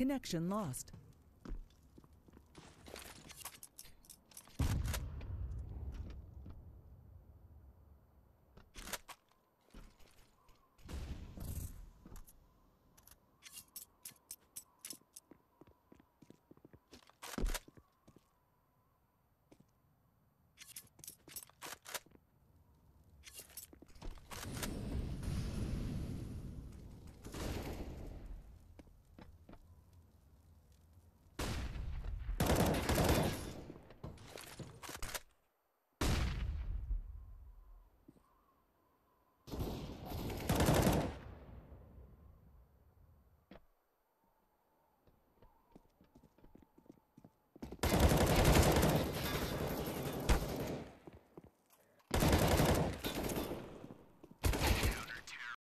Connection lost.